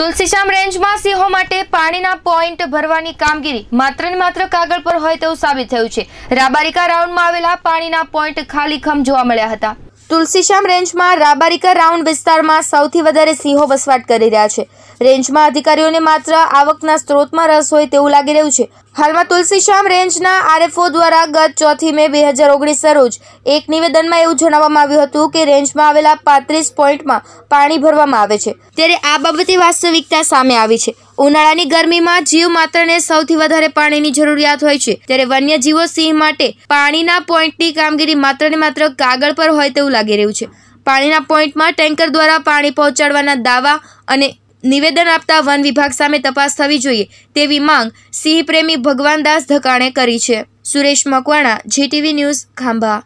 તુલસીશ્યામ રેન્જમાં સિંહો માટે પાણીના પોઈન્ટ ભરવાની કામગીરી માત્ર ને માત્ર કાગળ પર હોય તેવું સાબિત થયું છે રાબારિકા રાઉન્ડમાં આવેલા પાણીના પોઈન્ટ ખાલી ખમ જોવા મળ્યા હતા તુલસીશ્યામ રેન્જમાં રાબારીકા રાઉન્ડ વિસ્તારમાં સૌથી વધારે સિંહો વસવાટ કરી રહ્યા છે રેન્જમાં અધિકારીઓને માત્ર આવકના સ્ત્રોતમાં રસ હોય તેવું લાગી રહ્યું છે હાલમાં તુલસીશ્યામ રેન્જના આરએફઓ દ્વારા ગત ચોથી મે બે હજાર ઓગણીસના રોજ એક નિવેદનમાં એવું જણાવવામાં આવ્યું હતું કે રેન્જમાં આવેલા પાંત્રીસ પોઈન્ટમાં પાણી ભરવામાં આવે છે ત્યારે આ બાબતે વાસ્તવિકતા સામે આવી છે ઉનાળાની ગરમીમાં જીવ માત્રને સૌથી વધારે પાણીની જરૂરિયાત હોય છે ત્યારે વન્યજીવો સિંહ માટે પાણીના પોઈન્ટની કામગીરી માત્ર ને માત્ર કાગળ પર હોય તેવું લાગી રહ્યું છે પાણીના પોઈન્ટમાં ટેન્કર દ્વારા પાણી પહોંચાડવાના દાવા અને નિવેદન આપતા વન વિભાગ સામે તપાસ થવી જોઈએ તેવી માંગ સિંહ પ્રેમી ભગવાનદાસ ધકાણે કરી છે સુરેશ મકવાણા જીટીવી ન્યૂઝ ખાંભા